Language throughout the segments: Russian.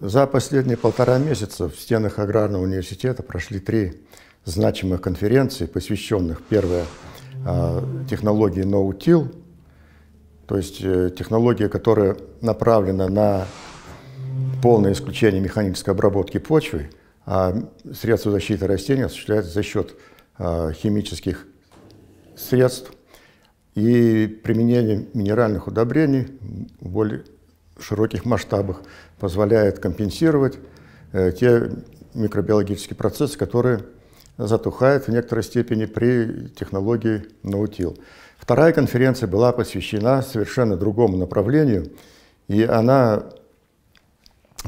За последние полтора месяца в стенах Аграрного университета прошли три значимых конференции, посвященных первой а, технологии ноутил, то есть э, технология, которая направлена на полное исключение механической обработки почвы, а средства защиты растений осуществляются за счет а, химических средств и применения минеральных удобрений в более широких масштабах позволяет компенсировать э, те микробиологические процессы, которые затухают в некоторой степени при технологии наутил. Вторая конференция была посвящена совершенно другому направлению, и она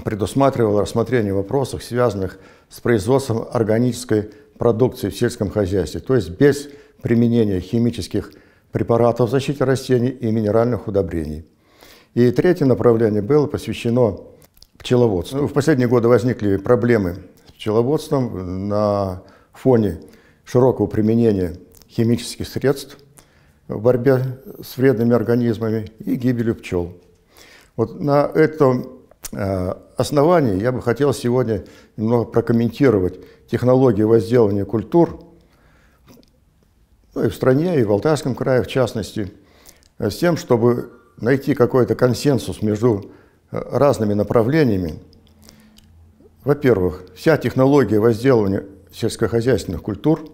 предусматривала рассмотрение вопросов, связанных с производством органической продукции в сельском хозяйстве, то есть без применения химических препаратов защиты растений и минеральных удобрений. И третье направление было посвящено пчеловодству. Ну, в последние годы возникли проблемы с пчеловодством на фоне широкого применения химических средств в борьбе с вредными организмами и гибелью пчел. Вот на этом э, основании я бы хотел сегодня немного прокомментировать технологии возделывания культур ну, и в стране, и в Алтайском крае в частности, э, с тем, чтобы найти какой-то консенсус между э, разными направлениями. Во-первых, вся технология возделывания сельскохозяйственных культур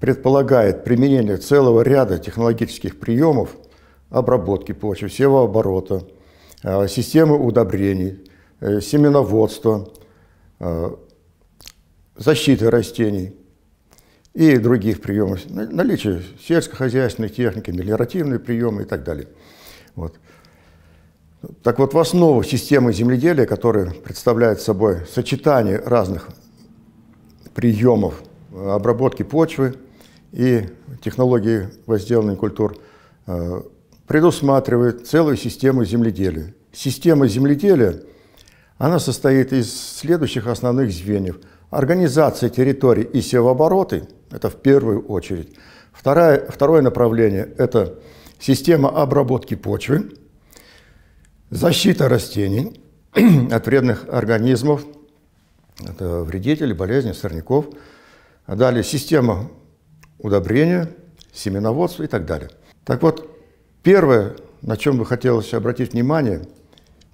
предполагает применение целого ряда технологических приемов обработки почвы, севооборота, э, системы удобрений, э, семеноводства, защиты растений и других приемов, наличие сельскохозяйственной техники, мелиоративные приемы и так далее – вот. Так вот, в основу системы земледелия, которая представляет собой сочетание разных приемов обработки почвы и технологии возделанных культур, э, предусматривает целую систему земледелия. Система земледелия, она состоит из следующих основных звеньев. Организация территорий и севообороты, это в первую очередь. Второе, второе направление – это система обработки почвы, защита растений от вредных организмов, это вредителей, болезней, сорняков, далее система удобрения, семеноводства и так далее. Так вот, первое, на чем бы хотелось обратить внимание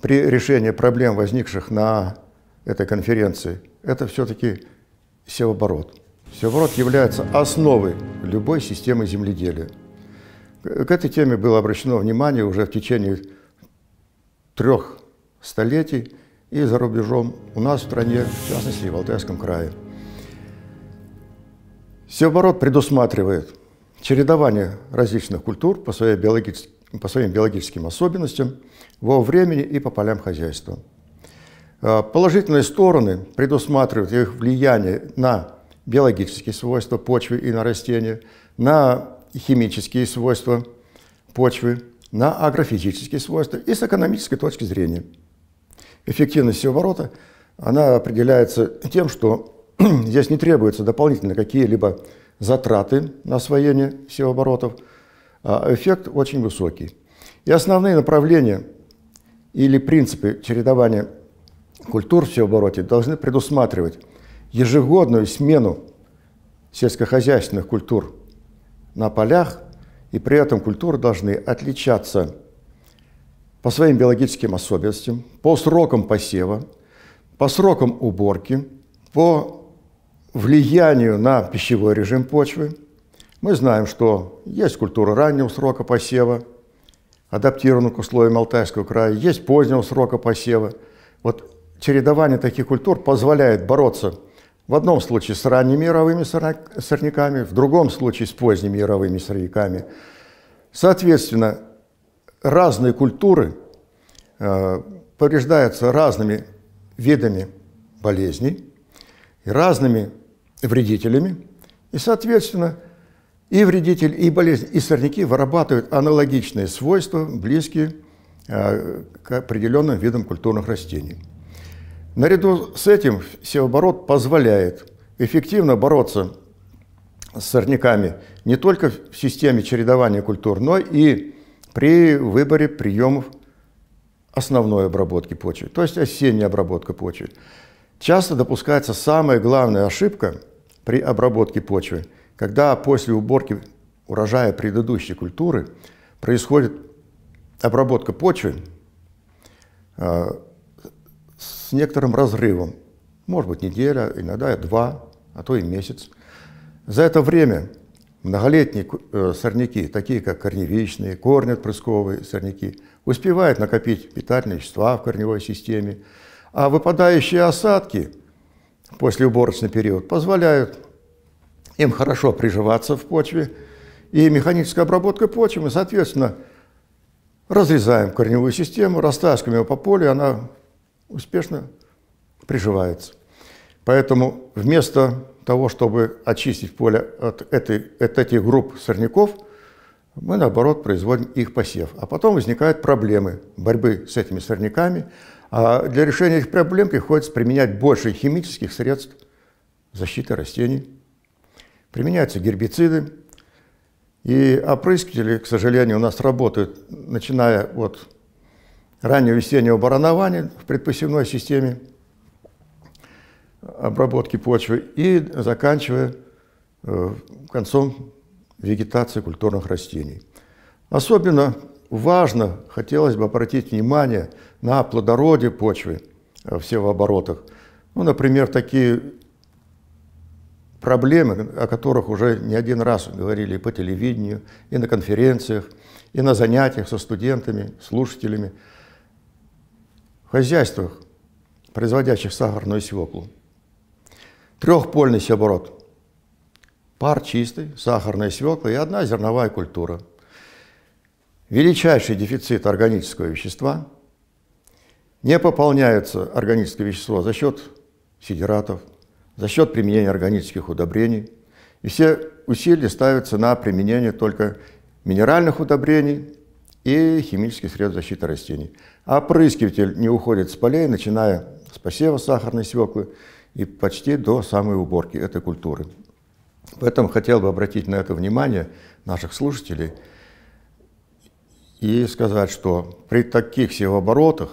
при решении проблем, возникших на этой конференции, это все-таки севоборот. Севоборот является основой любой системы земледелия. К этой теме было обращено внимание уже в течение трех столетий и за рубежом, у нас в стране, в частности, в Алтайском крае. Севоборот предусматривает чередование различных культур по, своей биологически, по своим биологическим особенностям во времени и по полям хозяйства. А, положительные стороны предусматривают их влияние на биологические свойства почвы и на растения, на химические свойства почвы, на агрофизические свойства и с экономической точки зрения. Эффективность севоборота она определяется тем, что здесь не требуются дополнительно какие-либо затраты на освоение севооборотов, а эффект очень высокий. И основные направления или принципы чередования культур в севообороте должны предусматривать ежегодную смену сельскохозяйственных культур на полях, и при этом культуры должны отличаться по своим биологическим особенностям, по срокам посева, по срокам уборки, по влиянию на пищевой режим почвы. Мы знаем, что есть культура раннего срока посева, адаптированная к условиям Алтайского края, есть позднего срока посева. Вот чередование таких культур позволяет бороться в одном случае с ранними мировыми сорняками, в другом случае с поздними мировыми сорняками. Соответственно, разные культуры э, повреждаются разными видами болезней и разными вредителями. И, соответственно, и вредитель, и болезнь, и сорняки вырабатывают аналогичные свойства, близкие э, к определенным видам культурных растений. Наряду с этим севоборот позволяет эффективно бороться с сорняками не только в системе чередования культур, но и при выборе приемов основной обработки почвы, то есть осенняя обработка почвы. Часто допускается самая главная ошибка при обработке почвы, когда после уборки урожая предыдущей культуры происходит обработка почвы, э, с некоторым разрывом. Может быть, неделя, иногда два, а то и месяц. За это время многолетние э, сорняки, такие как корневичные, корни отпрысковые сорняки, успевают накопить питательные вещества в корневой системе, а выпадающие осадки после уборочный период позволяют им хорошо приживаться в почве, и механическая обработка почвы, соответственно, разрезаем корневую систему, растаскиваем ее по полю, она успешно приживается. Поэтому вместо того, чтобы очистить поле от, этой, от этих групп сорняков, мы, наоборот, производим их посев. А потом возникают проблемы борьбы с этими сорняками. А для решения этих проблем приходится применять больше химических средств защиты растений. Применяются гербициды. И опрыскиватели, к сожалению, у нас работают, начиная от раннего весеннего баранования в предпосевной системе обработки почвы и заканчивая э, концом вегетации культурных растений. Особенно важно, хотелось бы обратить внимание на плодородие почвы э, в севооборотах. Ну, например, такие проблемы, о которых уже не один раз говорили и по телевидению, и на конференциях, и на занятиях со студентами, слушателями – хозяйствах, производящих сахарную свеклу. Трехпольный оборот. Пар чистый, сахарная свекла и одна зерновая культура. Величайший дефицит органического вещества. Не пополняется органическое вещество за счет сидератов, за счет применения органических удобрений. И все усилия ставятся на применение только минеральных удобрений и химические средства защиты растений. А опрыскиватель не уходит с полей, начиная с посева сахарной свеклы и почти до самой уборки этой культуры. Поэтому хотел бы обратить на это внимание наших слушателей и сказать, что при таких севооборотах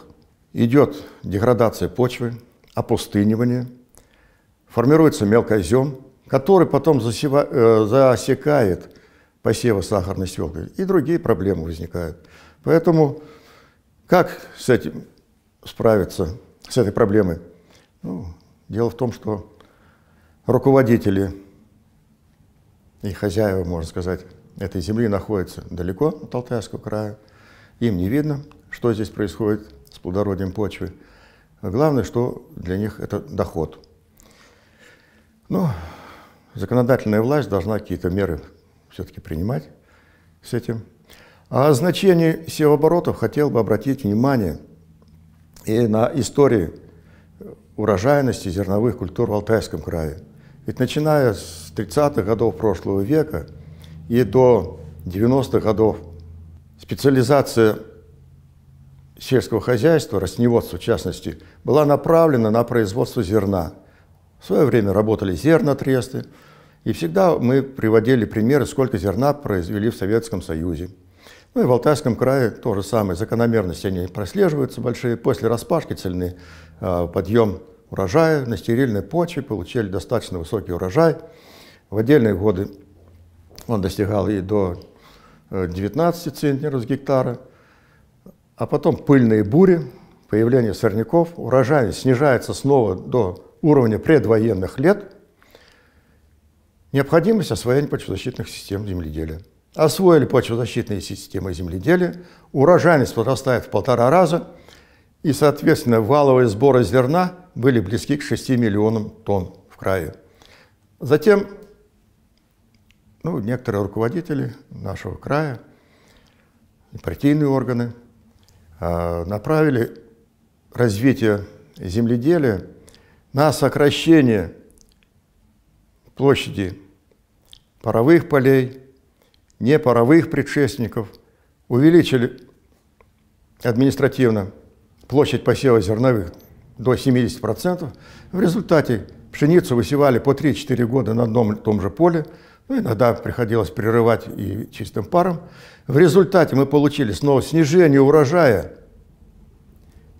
идет деградация почвы, опустынивание, формируется мелкозем, который потом засева, э, засекает посева сахарной свеклы. И другие проблемы возникают. Поэтому как с этим справиться, с этой проблемой? Ну, дело в том, что руководители и хозяева, можно сказать, этой земли находятся далеко от Алтайского края. Им не видно, что здесь происходит с плодородием почвы. А главное, что для них это доход. Ну, законодательная власть должна какие-то меры все-таки принимать с этим. А о значении севооборотов хотел бы обратить внимание и на истории урожайности зерновых культур в Алтайском крае. Ведь начиная с 30-х годов прошлого века и до 90-х годов специализация сельского хозяйства, растеневодства в частности, была направлена на производство зерна. В свое время работали зернотресты, тресты и всегда мы приводили примеры, сколько зерна произвели в Советском Союзе. Ну и в Алтайском крае то же самое. Закономерности они прослеживаются большие. После распашки цельный э, а, подъем урожая на стерильной почве, получили достаточно высокий урожай. В отдельные годы он достигал и до 19 э, центнеров с гектара. А потом пыльные бури, появление сорняков, урожай снижается снова до уровня предвоенных лет, Необходимость освоения почвозащитных систем земледелия. Освоили почвозащитные системы земледелия, урожайность возрастает в полтора раза, и, соответственно, валовые сборы зерна были близки к 6 миллионам тонн в крае. Затем ну, некоторые руководители нашего края, партийные органы, а, направили развитие земледелия на сокращение площади паровых полей, не паровых предшественников, увеличили административно площадь посева зерновых до 70%. В результате пшеницу высевали по 3-4 года на одном и том же поле, ну, иногда приходилось прерывать и чистым паром. В результате мы получили снова снижение урожая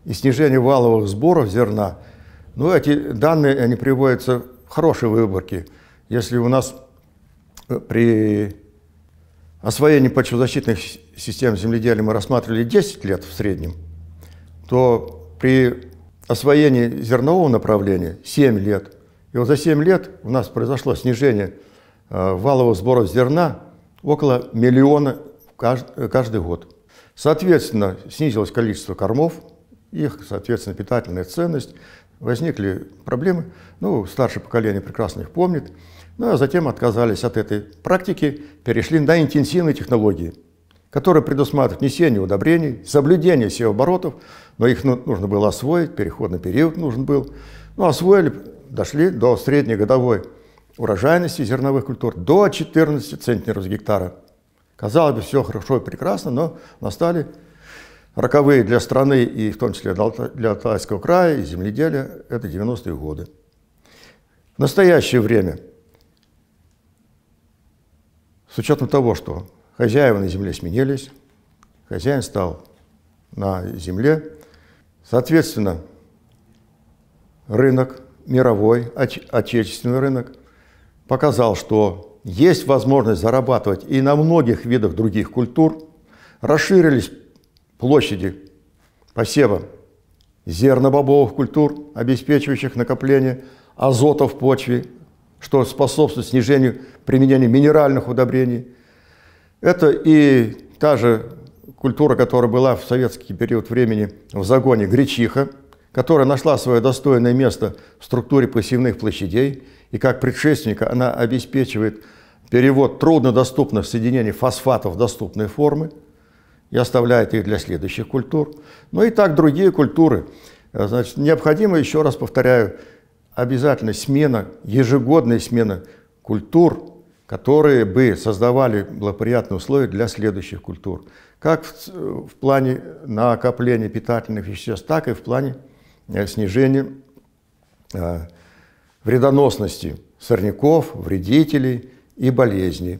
и снижение валовых сборов зерна. Ну, эти данные, они приводятся в хорошей выборке – если у нас э, при освоении почвозащитных систем земледелия мы рассматривали 10 лет в среднем, то при освоении зернового направления 7 лет. И вот за 7 лет у нас произошло снижение э, валового сбора зерна около миллиона э, каждый год. Соответственно, снизилось количество кормов, их, соответственно, питательная ценность, возникли проблемы. Ну, старшее поколение прекрасно их помнит. Ну а затем отказались от этой практики, перешли на интенсивные технологии, которые предусматривают внесение удобрений, соблюдение всех но их ну, нужно было освоить, переходный период нужен был. Ну, освоили, дошли до среднегодовой урожайности зерновых культур до 14 центнеров с гектара. Казалось бы, все хорошо и прекрасно, но настали роковые для страны, и в том числе для Алтайского края и земледелия, это 90-е годы. В настоящее время – с учетом того, что хозяева на земле сменились, хозяин стал на земле, соответственно, рынок мировой, отечественный рынок показал, что есть возможность зарабатывать и на многих видах других культур. Расширились площади посева зернобобовых культур, обеспечивающих накопление азота в почве, что способствует снижению применения минеральных удобрений. Это и та же культура, которая была в советский период времени в загоне гречиха, которая нашла свое достойное место в структуре посевных площадей, и как предшественника она обеспечивает перевод труднодоступных соединений фосфатов в доступные формы и оставляет их для следующих культур. Ну и так другие культуры. Значит, необходимо, еще раз повторяю, обязательно смена, ежегодная смена культур, которые бы создавали благоприятные условия для следующих культур. Как в, э, в плане накопления питательных веществ, так и в плане э, снижения э, вредоносности сорняков, вредителей и болезней.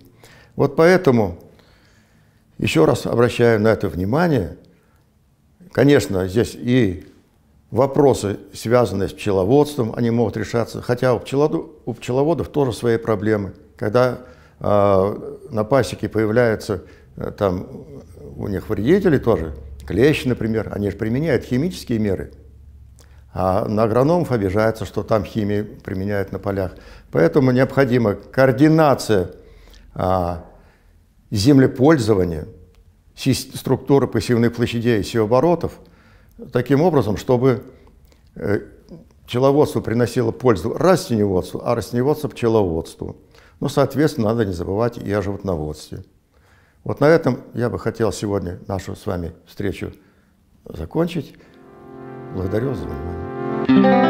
Вот поэтому еще раз обращаю на это внимание. Конечно, здесь и Вопросы, связанные с пчеловодством, они могут решаться. Хотя у, пчелоду, у пчеловодов тоже свои проблемы. Когда э, на пасеке появляются э, там у них вредители тоже, клещи, например, они же применяют химические меры. А на агрономов обижается, что там химии применяют на полях. Поэтому необходима координация а, землепользования, структуры пассивных площадей и севоборотов – таким образом, чтобы э, пчеловодство приносило пользу растеневодству, а растеневодство пчеловодству. Но, соответственно, надо не забывать и о животноводстве. Вот на этом я бы хотел сегодня нашу с вами встречу закончить. Благодарю за внимание.